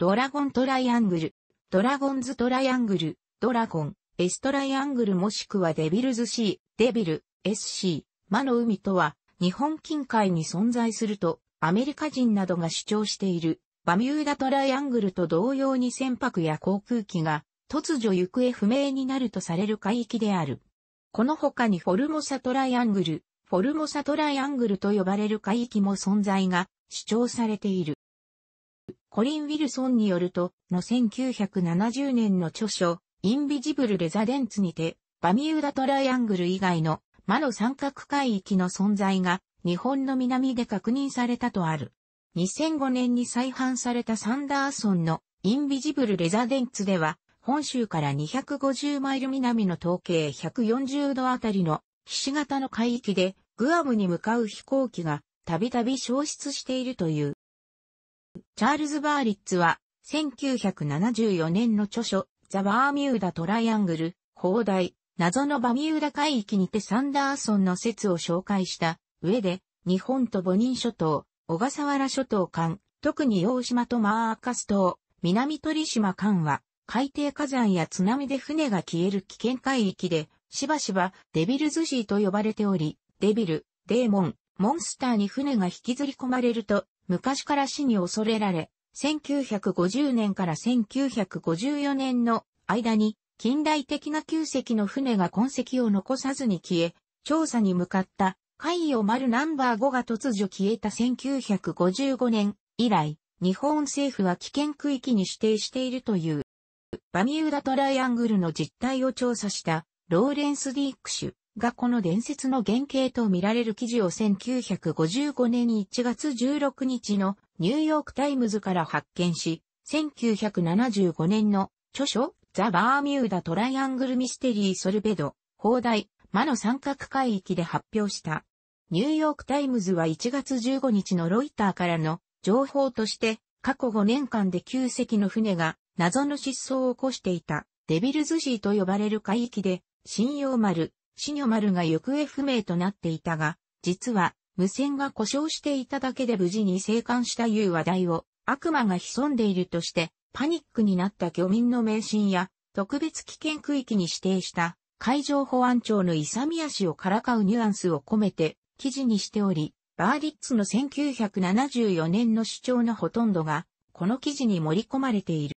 ドラゴントライアングル、ドラゴンズトライアングル、ドラゴン、S トライアングルもしくはデビルズ C、デビル、SC、魔の海とは、日本近海に存在すると、アメリカ人などが主張している、バミューダトライアングルと同様に船舶や航空機が、突如行方不明になるとされる海域である。この他にフォルモサトライアングル、フォルモサトライアングルと呼ばれる海域も存在が主張されている。コリン・ウィルソンによると、の1970年の著書、インビジブル・レザデンツにて、バミューダトライアングル以外の魔の三角海域の存在が日本の南で確認されたとある。2005年に再販されたサンダーソンのインビジブル・レザデンツでは、本州から250マイル南の統計140度あたりの菱形の海域でグアムに向かう飛行機がたびたび消失しているという。チャールズ・バーリッツは、1974年の著書、ザ・バーミューダ・トライアングル、砲台、謎のバミューダ海域にてサンダーソンの説を紹介した上で、日本と母人諸島、小笠原諸島間、特に大島とマーカス島、南鳥島間は、海底火山や津波で船が消える危険海域で、しばしばデビルズシーと呼ばれており、デビル、デーモン、モンスターに船が引きずり込まれると、昔から死に恐れられ、1950年から1954年の間に近代的な旧石の船が痕跡を残さずに消え、調査に向かった海洋丸ナンバー5が突如消えた1955年以来、日本政府は危険区域に指定しているという、バミューダトライアングルの実態を調査したローレンス・ディークシュがこの伝説の原型と見られる記事を1955年1月16日のニューヨークタイムズから発見し、1975年の著書ザ・バーミューダ・トライアングル・ミステリー・ソルベド、放題、魔の三角海域で発表した。ニューヨークタイムズは1月15日のロイターからの情報として、過去5年間で9隻の船が謎の失踪を起こしていたデビルズシーと呼ばれる海域で、信用丸、シニョ丸が行方不明となっていたが、実は、無線が故障していただけで無事に生還したいう話題を、悪魔が潜んでいるとして、パニックになった漁民の迷信や、特別危険区域に指定した、海上保安庁の勇み足をからかうニュアンスを込めて、記事にしており、バーリッツの1974年の主張のほとんどが、この記事に盛り込まれている。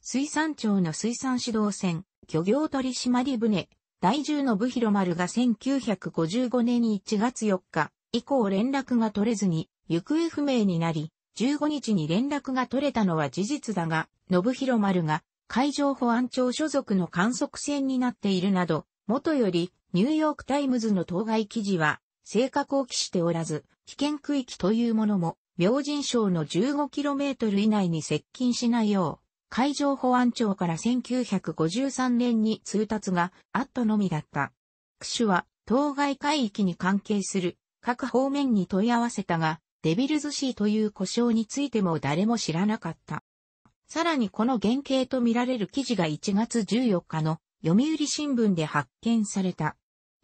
水産庁の水産指導船、漁業取締船、第10の部広丸が1955年1月4日以降連絡が取れずに行方不明になり、15日に連絡が取れたのは事実だが、信広丸が海上保安庁所属の観測船になっているなど、元よりニューヨークタイムズの当該記事は正確を期しておらず、危険区域というものも、明神省の 15km 以内に接近しないよう、海上保安庁から1953年に通達があったのみだった。区シは当該海域に関係する各方面に問い合わせたが、デビルズシーという故障についても誰も知らなかった。さらにこの原型とみられる記事が1月14日の読売新聞で発見された。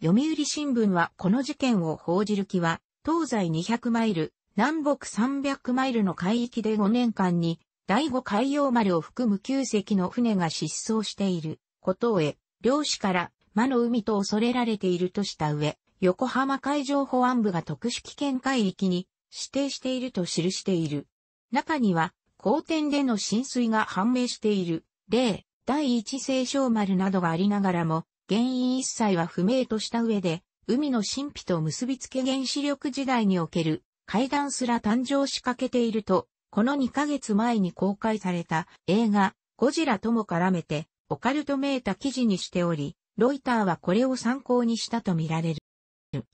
読売新聞はこの事件を報じる気は、東西200マイル、南北300マイルの海域で5年間に第五海洋丸を含む9隻の船が失踪していることへ、漁師から魔の海と恐れられているとした上、横浜海上保安部が特殊危険海域に指定していると記している。中には、公天での浸水が判明している、例、第一清少丸などがありながらも、原因一切は不明とした上で、海の神秘と結びつけ原子力時代における、階段すら誕生しかけているとこの2ヶ月前に公開された映画ゴジラとも絡めてオカルトめいた記事にしており、ロイターはこれを参考にしたとみられる。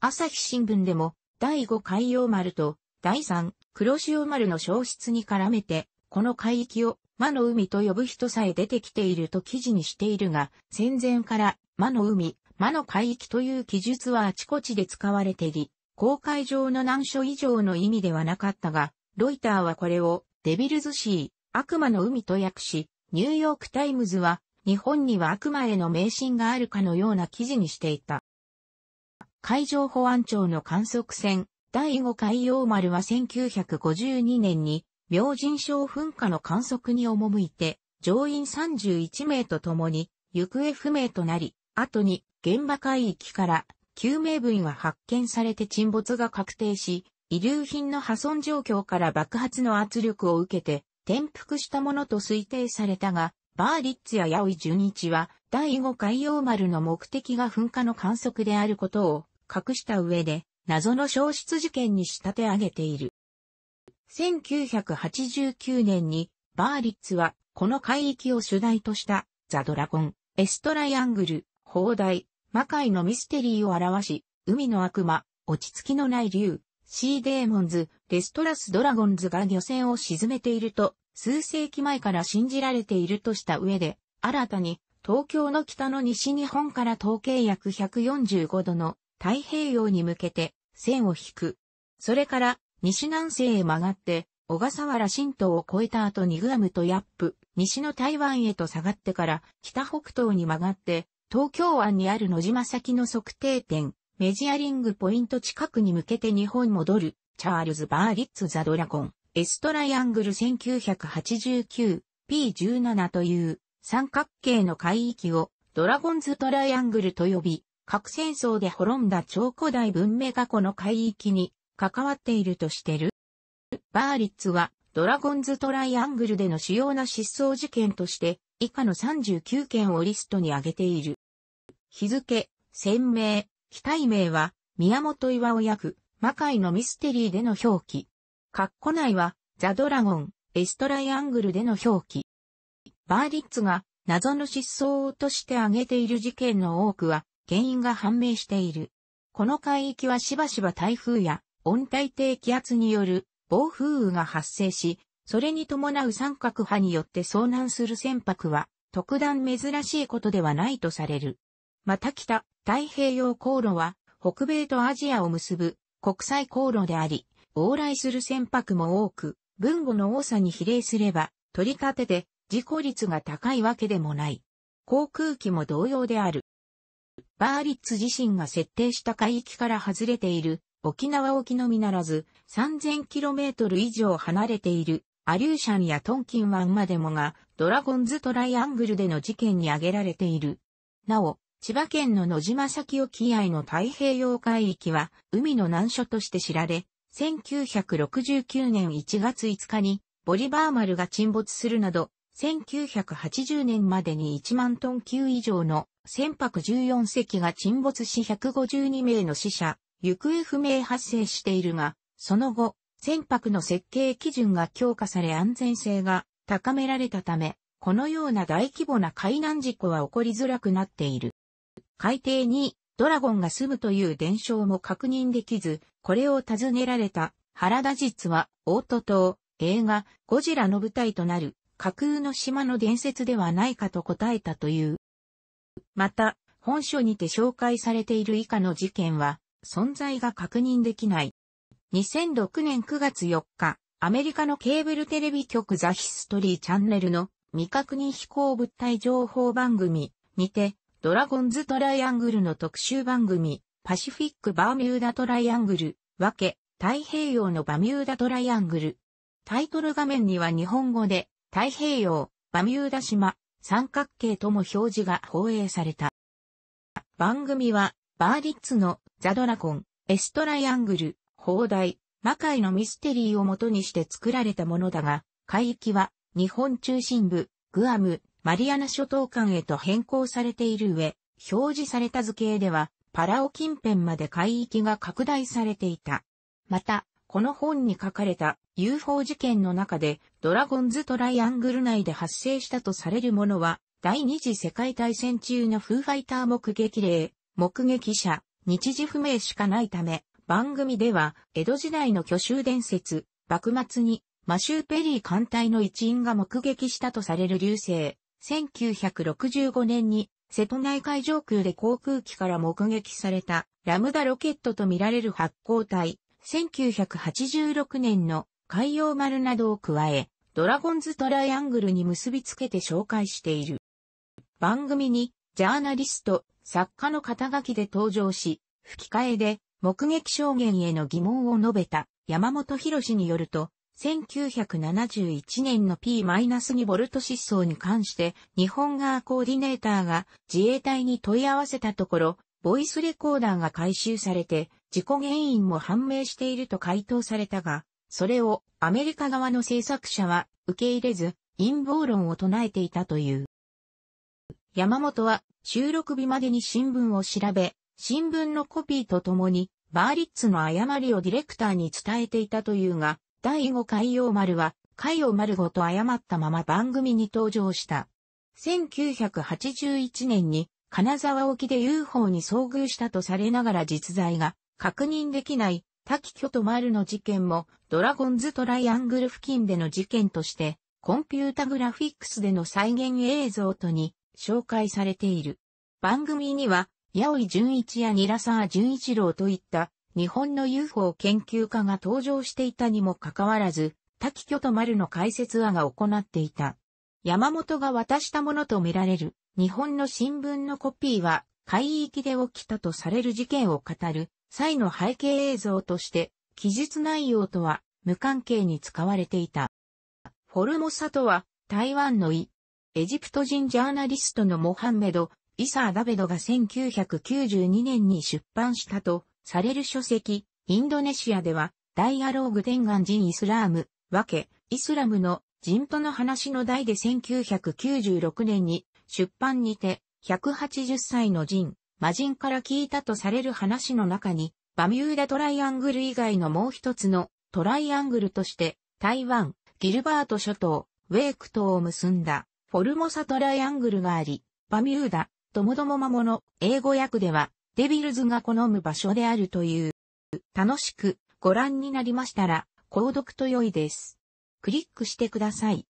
朝日新聞でも第5海洋丸と第3黒潮丸の消失に絡めて、この海域を魔の海と呼ぶ人さえ出てきていると記事にしているが、戦前から魔の海、魔の海域という記述はあちこちで使われており、公海上の難所以上の意味ではなかったが、ロイターはこれをデビルズシー、悪魔の海と訳し、ニューヨークタイムズは日本には悪魔への迷信があるかのような記事にしていた。海上保安庁の観測船、第5海洋丸は1952年に、明神礁噴火の観測に赴いて、乗員31名と共に、行方不明となり、後に現場海域から救命分は発見されて沈没が確定し、遺留品の破損状況から爆発の圧力を受けて、転覆したものと推定されたが、バーリッツや八尾純一は、第5海洋丸の目的が噴火の観測であることを隠した上で、謎の消失事件に仕立て上げている。1989年に、バーリッツは、この海域を主題とした、ザ・ドラゴン、エストライアングル、砲台、魔界のミステリーを表し、海の悪魔、落ち着きのない竜、シーデーモンズ、レストラスドラゴンズが漁船を沈めていると、数世紀前から信じられているとした上で、新たに、東京の北の西日本から統計約145度の太平洋に向けて線を引く。それから西南西へ曲がって小笠原新島を越えた後にグアムとヤップ、西の台湾へと下がってから北北東に曲がって東京湾にある野島先の測定点、メジアリングポイント近くに向けて日本戻る、チャールズ・バーリッツ・ザ・ドラゴン、エストライアングル 1989P17 という三角形の海域をドラゴンズ・トライアングルと呼び、核戦争で滅んだ超古代文明がこの海域に関わっているとしてる。バーリッツはドラゴンズ・トライアングルでの主要な失踪事件として以下の39件をリストに挙げている。日付、鮮明、機体名は、宮本岩尾く魔界のミステリーでの表記。括弧内は、ザ・ドラゴン、エストライアングルでの表記。バーリッツが謎の失踪として挙げている事件の多くは原因が判明している。この海域はしばしば台風や温帯低気圧による暴風雨が発生し、それに伴う三角波によって遭難する船舶は特段珍しいことではないとされる。また北、太平洋航路は、北米とアジアを結ぶ国際航路であり、往来する船舶も多く、分母の多さに比例すれば、取り立てで事故率が高いわけでもない。航空機も同様である。バーリッツ自身が設定した海域から外れている沖縄沖のみならず 3000km 以上離れているアリューシャンやトンキン湾までもがドラゴンズトライアングルでの事件に挙げられている。なお、千葉県の野島崎沖合の太平洋海域は海の難所として知られ、1969年1月5日にボリバー丸が沈没するなど、1980年までに1万トン級以上の船舶14隻が沈没し152名の死者、行方不明発生しているが、その後、船舶の設計基準が強化され安全性が高められたため、このような大規模な海難事故は起こりづらくなっている。海底にドラゴンが住むという伝承も確認できず、これを尋ねられた原田実は、オート島、映画、ゴジラの舞台となる架空の島の伝説ではないかと答えたという。また、本書にて紹介されている以下の事件は、存在が確認できない。2006年9月4日、アメリカのケーブルテレビ局ザ・ヒストリーチャンネルの未確認飛行物体情報番組にて、ドラゴンズトライアングルの特集番組、パシフィックバーミューダトライアングル、分け、太平洋のバミューダトライアングル。タイトル画面には日本語で、太平洋、バミューダ島、三角形とも表示が放映された。番組は、バーリッツのザ・ドラゴン、エストライアングル、砲台、魔界のミステリーをもとにして作られたものだが、海域は日本中心部、グアム、マリアナ諸島間へと変更されている上、表示された図形では、パラオ近辺まで海域が拡大されていた。また、この本に書かれた UFO 事件の中でドラゴンズトライアングル内で発生したとされるものは第二次世界大戦中のフーファイター目撃例、目撃者、日時不明しかないため番組では江戸時代の巨州伝説、幕末にマシューペリー艦隊の一員が目撃したとされる流星、1965年に瀬戸内海上空で航空機から目撃されたラムダロケットとみられる発光体、1986年の海洋丸などを加え、ドラゴンズトライアングルに結びつけて紹介している。番組に、ジャーナリスト、作家の肩書きで登場し、吹き替えで目撃証言への疑問を述べた山本博士によると、1971年の P-2 ボルト失踪に関して、日本側コーディネーターが自衛隊に問い合わせたところ、ボイスレコーダーが回収されて、事故原因も判明していると回答されたが、それをアメリカ側の制作者は受け入れず、陰謀論を唱えていたという。山本は収録日までに新聞を調べ、新聞のコピーとともに、バーリッツの誤りをディレクターに伝えていたというが、第5海洋丸は、海洋丸ごと誤ったまま番組に登場した。1981年に、金沢沖で UFO に遭遇したとされながら実在が確認できない滝巨と丸の事件もドラゴンズトライアングル付近での事件としてコンピュータグラフィックスでの再現映像とに紹介されている。番組には、八尾純一やニラー純一郎といった日本の UFO 研究家が登場していたにもかかわらず、滝巨と丸の解説話が行っていた。山本が渡したものとみられる日本の新聞のコピーは海域で起きたとされる事件を語る際の背景映像として記述内容とは無関係に使われていた。フォルモサとは台湾のイ、エジプト人ジャーナリストのモハンメド・イサー・ダベドが1992年に出版したとされる書籍、インドネシアでは、ダイアローグ天眼人イスラーム、わけ、イスラムの人との話の題で1996年に出版にて、180歳の人、魔人から聞いたとされる話の中に、バミューダトライアングル以外のもう一つのトライアングルとして、台湾、ギルバート諸島、ウェーク島を結んだ、フォルモサトライアングルがあり、バミューダ、ともども魔物、英語訳では、デビルズが好む場所であるという。楽しくご覧になりましたら、購読と良いです。クリックしてください。